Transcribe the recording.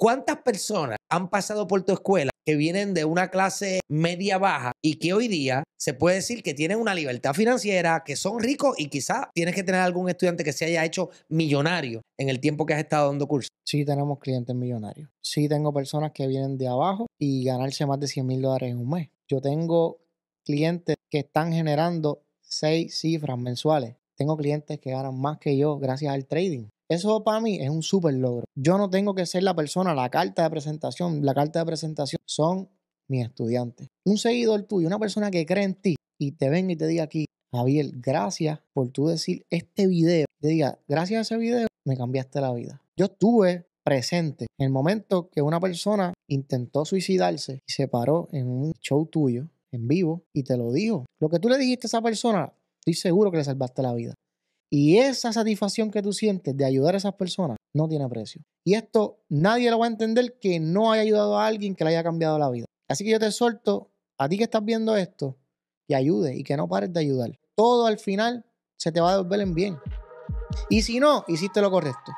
¿Cuántas personas han pasado por tu escuela que vienen de una clase media baja y que hoy día se puede decir que tienen una libertad financiera, que son ricos y quizás tienes que tener algún estudiante que se haya hecho millonario en el tiempo que has estado dando cursos? Sí, tenemos clientes millonarios. Sí, tengo personas que vienen de abajo y ganarse más de 100 mil dólares en un mes. Yo tengo clientes que están generando seis cifras mensuales. Tengo clientes que ganan más que yo gracias al trading. Eso para mí es un súper logro. Yo no tengo que ser la persona, la carta de presentación. La carta de presentación son mis estudiantes. Un seguidor tuyo, una persona que cree en ti y te venga y te diga aquí, Javier, gracias por tú decir este video. Te diga, gracias a ese video me cambiaste la vida. Yo estuve presente en el momento que una persona intentó suicidarse y se paró en un show tuyo en vivo y te lo dijo. Lo que tú le dijiste a esa persona, estoy seguro que le salvaste la vida. Y esa satisfacción que tú sientes de ayudar a esas personas no tiene precio. Y esto nadie lo va a entender que no haya ayudado a alguien que le haya cambiado la vida. Así que yo te suelto a ti que estás viendo esto, que ayude y que no pares de ayudar. Todo al final se te va a devolver en bien. Y si no, hiciste lo correcto.